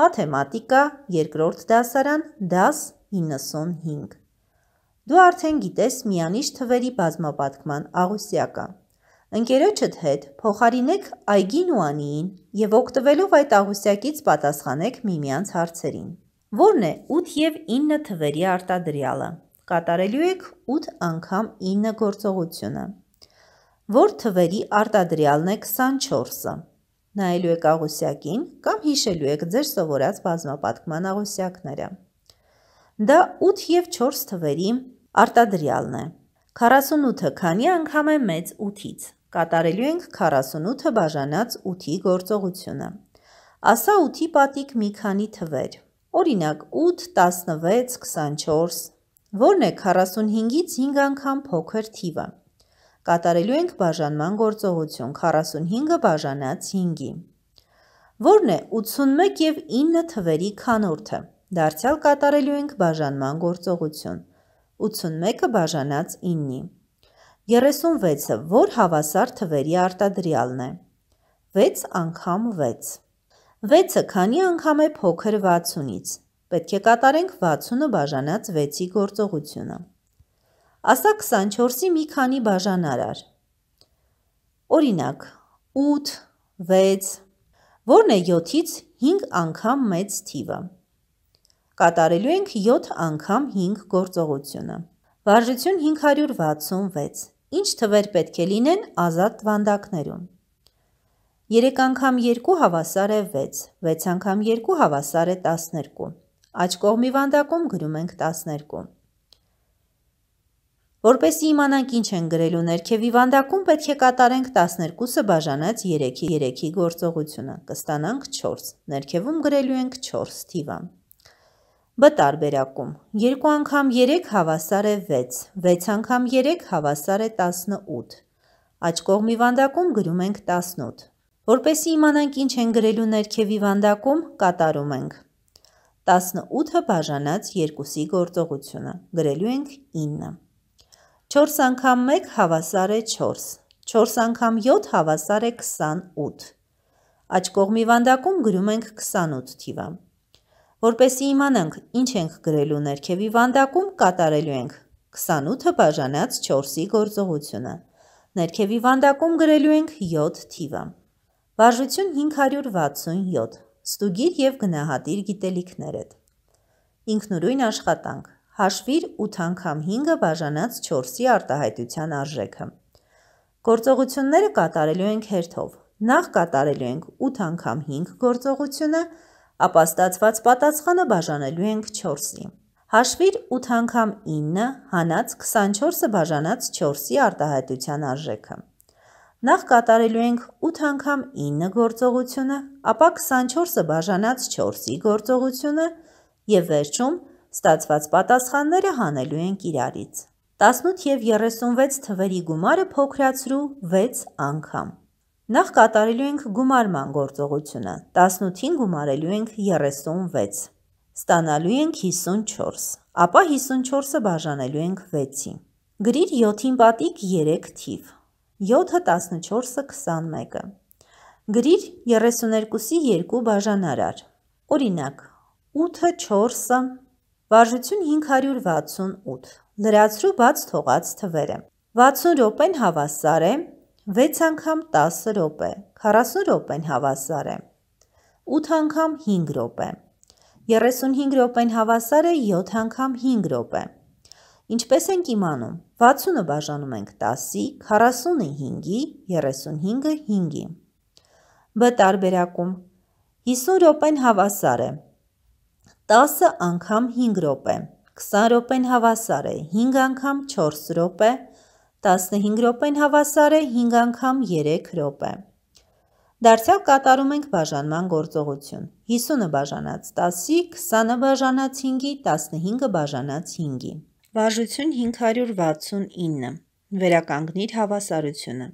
մաթեմատիկա, երկրորդ դասարան, դաս 95։ Դու արդեն գիտես միանիշ թվերի բազմապատկման աղուսյակը։ Ընկերոջդ հետ փոխարինեք այգին ու անիին և օգտվելով այդ աղուսյակից պատասխանեք միմյանց հարցերին։ Որն է 8 և 9 թվերի արտադրյալը։ Կատարելու եք 8 անգամ 9 գործողությունը։ Որ թվերի արտադրյալն է 24-ը նայելու եք աղուսյակին կամ հիշելու եք ձեր սովորած բազմապատկման աղուսյակները։ Դա 8 և 4 թվերի արտադրյալն է։ 48-ը քանի անգամ է մեծ 8-ից։ Կատարելու ենք 48-ը բաժանած 8-ի գործողությունը։ Ասա 8-ի պատիկ մի քանի թվեր։ Օրինակ 8, 16, 24։ Որն է 45-ից 5 անգամ փոքր թիվը։ 45 Կատարելու ենք բաժանման գործողություն 45-ը բաժանած 5-ի։ Որն է 81 եւ 9 թվերի քանորդը։ Դարձյալ կատարելու ենք բաժանման գործողություն 81-ը բաժանած 9-ի։ 36-ը որ հավասար թվերի արտադրյալն է։ 6 անգամ 6։ 6-ը քանի անգամ է փոքր 60-ից։ Պետք է կատարենք 60-ը բաժանած 6-ի գործողությունը։ Աստա 24-ի մի քանի բաժանար ար։ Օրինակ 8, 6, որն է 7-ից 5 անգամ մեծ թիվը։ Կատարելու ենք 7 անգամ 5 գործողությունը։ Վարժություն 566։ Ինչ թվեր պետք է լինեն ազատ տվանդակներում։ 3 անգամ 2 հավասար է 6, 6 անգամ 2 հավասար է 12։ Աջ կողմի վանդակում գրում ենք 12։ Որպեսզի իմանանք ինչ են գրելու ներքևի վանդակում, պետք է կատարենք 12-ը բաժանած 3-ի 3-ի գործողությունը։ Կստանանք 4։ Ներքևում գրելու ենք 4 թիվը։ Բ տարբերակում 2 անգամ 3 հավասար է 6, 6 անգամ 3 հավասար է 18։ Աջ կողմի վանդակում գրում ենք 18։ Որպեսի իմանանք ինչ են գրելու ներքևի վանդակում, կատարում ենք 18-ը բաժանած 2-ի գործողությունը, գրելու ենք 9։ 4 անգամ 1 հավասար է 4, 4 անգամ 7 հավասար է 28։ Աջ կողմի վանդակում գրում ենք 28 թիվը։ Որպեսի իմանանք ինչ ենք գրելու ներքևի վանդակում կատարելու ենք 28-ը բաժանած 4-ի գործողությունը։ Ներքևի վանդակում գրելու ենք 7 թիվը։ Վարժություն 567։ Ստուգիր եւ գնահատիր գիտելիքներդ։ Ինքնուրույն աշխատանք։ Հաշվիր 8 անգամ 5-ը բաժանած 4-ի արտահայտության արժեքը։ Գործողությունները կատարելու ենք հերթով։ Նախ կատարելու ենք 8 անգամ 5 գործողությունը, ապա ստացված պատասխանը բաժանելու ենք 4-ի։ Հաշվիր 8 անգամ 9 հանած 24-ը բաժանած 4-ի արտահայտության արժեքը։ Նախ կատարելու ենք 8 անգամ 9 գործողությունը, ապա 24-ը բաժանած 4-ի գործողությունը և վերջում 24 Ստացված պատասխանները հանելու ենք իրարից։ 18 և 36 թվերի գումարը փոքրացրու 6 անգամ։ Նախ կատարելու ենք գումարման գործողությունը։ 18-ին գումարելու ենք 36։ Ստանալու ենք 54, ապա 54-ը բաժանելու ենք 6-ի։ Գրիր 7-ին պատիկ 3 թիվ։ 7-ը 14-ը 21-ը։ Գրիր 32-ի 2 բաժանարար։ Օրինակ, 8-ը 4-ը Վարժություն 568։ Լրացրու բաց թողած թվերը։ 60 րոպեն հավասար է 6 անգամ 10 րոպե։ 40 րոպեն հավասար է 8 անգամ 5 րոպե։ 35 րոպեն հավասար է 7 անգամ 5 րոպե։ Ինչպես ենք իմանում։ 60-ը բաժանում ենք 10-ի, 40-ը 5-ի, 35-ը 5-ի։ Բ տարբերակում 50 րոպեն հավասար է 0 10 անգամ 5 րոպե, 20 րոպեն հավասար է 5 անգամ 4 րոպե, 15 րոպեն հավասար է 5 անգամ 3 րոպե։ Դարձյալ կատարում ենք բաժանման գործողություն։ 50-ը բաժանած 10-ի, 20-ը բաժանած 5-ի, 15-ը բաժանած 5-ի։ Բաժություն 569։ Վերականգնիր հավասարությունը։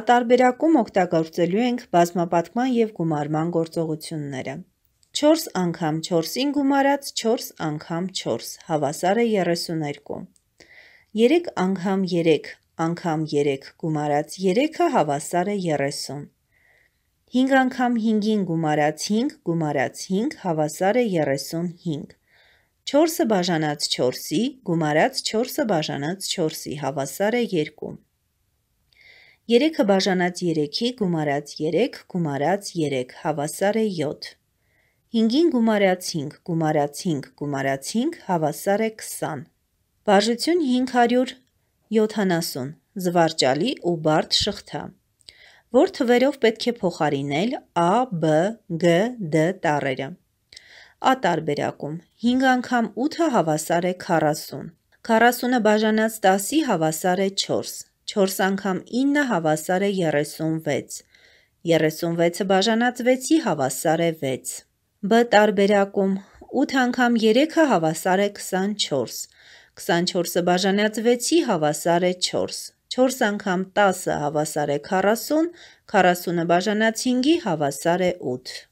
Ատարբերակում օգտագործելու ենք բազմապատկման և գումարման գործողությունները։ 4 անգամ 4-ին գումարած 4 անգամ 4 հավասար է 32։ 3 անգամ 3 անգամ 3 գումարած 3-ը հավասար է 30։ 5 անգամ 5-ին գումարած 5 գումարած 5 հավասար է 35։ 4-ը բաժանած 4-ի գումարած 4-ը բաժանած 4-ի հավասար է 2։ 3-ը բաժանած 3-ի գումարած 3 գումարած 3 հավասար է 7։ 5-ին գումարացինք, գումարացինք, գումարացինք, հավասար է 20։ Բաժություն 570, զվարճալի ու բարդ շղթա, որ թվերով պետք է փոխարինել A, B, G, D տառերը։ A տարբերակում 5 անգամ 8-ը հավասար է 40։ 40-ը բաժանած 10-ի հավասար է 4։ 4 անգամ 9 հավասար է 36։ 36-ը բաժանած 6-ի հավասար է 6։ Բ տարբերակում 8 անգամ 3-ը հավասար է 24, 24-ը բաժանած 6-ի հավասար է 4, 4 անգամ 10-ը հավասար է 40, 40-ը բաժանած 5-ի հավասար է 8։